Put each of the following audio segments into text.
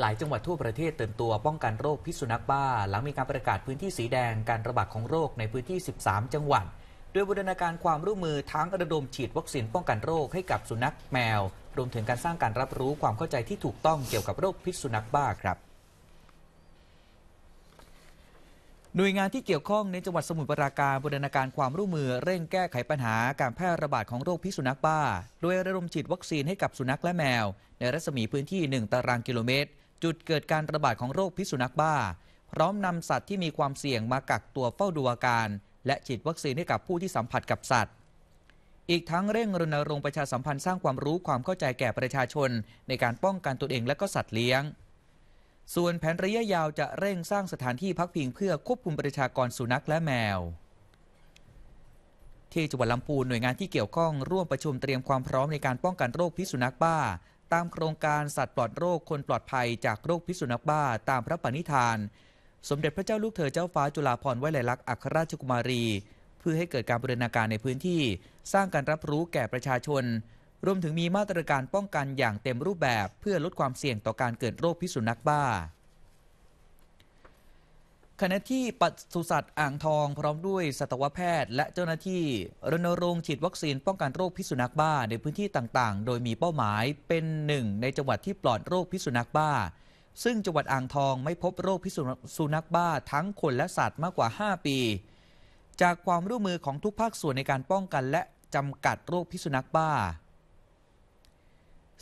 หลายจังหวัดทั่วประเทศเตือนตัวป้องกันโรคพิษสุนัขบ้า หลังมีการประกาศพื้นที่สีแดงการระบาดของโรคในพื้นที่ 13 จังหวัด โดยบูรณาการความร่วมมือทั้งระดมฉีดวัคซีน ป้องกันโรคให้กับสุนัขแมว รวมถึงการสร้างการรับรู้ความเข้าใจที่ถูกต้องเกี่ยวกับโรคพิษสุนัขบ้าครับ หน่วยงานที่เกี่ยวข้องในจังหวัดสมุทรปราการบูรณาการความร่วมมือเร่งแก้ไขปัญหา การแพร่ระบาดของโรคพิษสุนัขบ้า โดยระดมฉีดวัคซีนให้กับสุนัขและแมว ในรัศมีพื้นที่ 1 ตารางกิโลเมตรจุดเกิดการระบาดของโรคพิษสุนัขบ้า พร้อมนำสัตว์ที่มีความเสี่ยงมากักตัวเฝ้าดูอาการ และฉีดวัคซีนให้กับผู้ที่สัมผัสกับสัตว์ อีกทั้งเร่งรณรงค์ประชาสัมพันธ์สร้างความรู้ความเข้าใจแก่ประชาชนในการป้องกันตัวเองและก็สัตว์เลี้ยง ส่วนแผนระยะยาวจะเร่งสร้างสถานที่พักพิงเพื่อควบคุมประชากรสุนัขและแมว ที่จังหวัดลำพูนหน่วยงานที่เกี่ยวข้องร่วมประชุมเตรียมความพร้อมในการป้องกันโรคพิษสุนัขบ้าตามโครงการสัตว์ปลอดโรคคนปลอดภัยจากโรคพิษสุนัขบ้าตามพระปณิธาน สมเด็จพระเจ้าลูกเธอเจ้าฟ้าจุฬาภรณ์วลัยลักษณ์อัครราชกุมารี เพื่อให้เกิดการบริณาการในพื้นที่ สร้างการรับรู้แก่ประชาชน รวมถึงมีมาตรการป้องกันอย่างเต็มรูปแบบเพื่อลดความเสี่ยงต่อการเกิดโรคพิษสุนัขบ้าขณะที่ปศุสัตว์อ่างทองพร้อมด้วยสัตวแพทย์ และเจ้าหน้าที่รณรงค์ฉีดวัคซีน ป้องกันโรคพิษสุนัขบ้าในพื้นที่ต่างๆ โดยมีเป้าหมายเป็นหนึ่งในจังหวัดที่ปลอดโรคพิษสุนัขบ้า ซึ่งจังหวัดอ่างทองไม่พบโรคพิษสุนัขบ้า ทั้งคนและสัตว์มากกว่า 5 ปี จากความร่วมมือของทุกภาคส่วนในการป้องกันและจำกัดโรคพิษสุนัขบ้า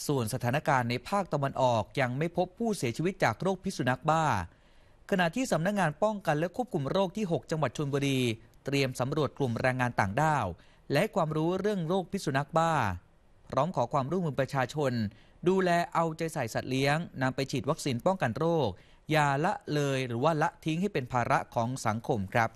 ส่วนสถานการณ์ในภาคตะวันออกยังไม่พบผู้เสียชีวิตจากโรคพิษสุนัขบ้าขณะที่สำนักงงานป้องกันและควบคุมโรคที่ 6 จังหวัดชลบุรี เตรียมสำรวจกลุ่มแรงงานต่างด้าว และความรู้เรื่องโรคพิษสุนัขบ้าพร้อมขอความร่วมมือประชาชน ดูแลเอาใจใส่สัตว์เลี้ยงนำไปฉีดวัคซีนป้องกันโรค อย่าละเลยหรือว่าละทิ้งให้เป็นภาระของสังคมครับ